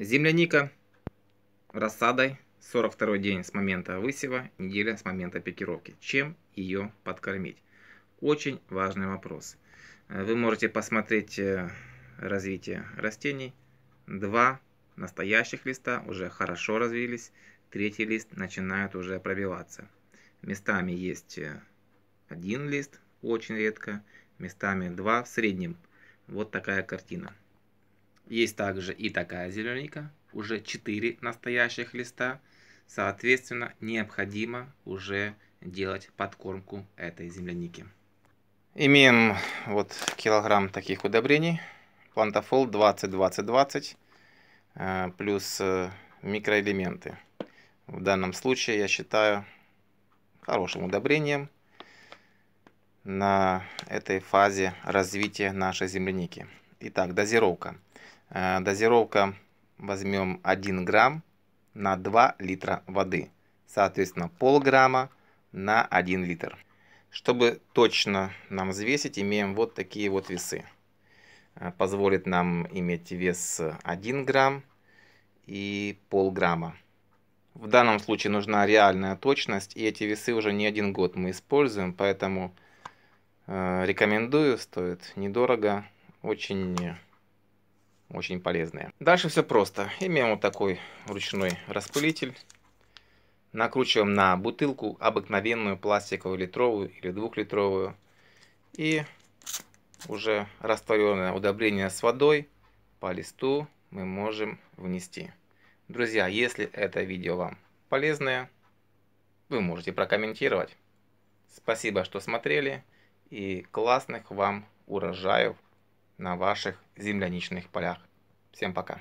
Земляника рассадой 42 день с момента высева, неделя с момента пикировки. Чем ее подкормить? Очень важный вопрос. Э, вы можете посмотреть э, развитие растений. Два настоящих листа уже хорошо развились, третий лист начинает уже пробиваться. Местами есть э, один лист, очень редко, местами два в среднем. Вот такая картина. Есть также и такая зелененькая, уже 4 настоящих листа. Соответственно, необходимо уже делать подкормку этой земляники. Имеем вот килограмм таких удобрений. Плантофол 20-20-20 э, плюс э, микроэлементы. В данном случае я считаю хорошим удобрением на этой фазе развития нашей земляники. Итак, дозировка. Э, дозировка возьмем 1 грамм на 2 литра воды. Соответственно, полграмма на 1 литр. Чтобы точно нам взвесить, имеем вот такие вот весы. Э, позволит нам иметь вес 1 грамм и полграмма. В данном случае нужна реальная точность, и эти весы уже не один год мы используем, поэтому э, рекомендую, стоит недорого, очень очень полезные. Дальше все просто. Имеем вот такой ручной распылитель. Накручиваем на бутылку обыкновенную пластиковую литровую или двухлитровую. И уже растворенное удобрение с водой по листу мы можем внести. Друзья, если это видео вам полезное, вы можете прокомментировать. Спасибо, что смотрели и классных вам урожаев! на ваших земляничных полях. Всем пока!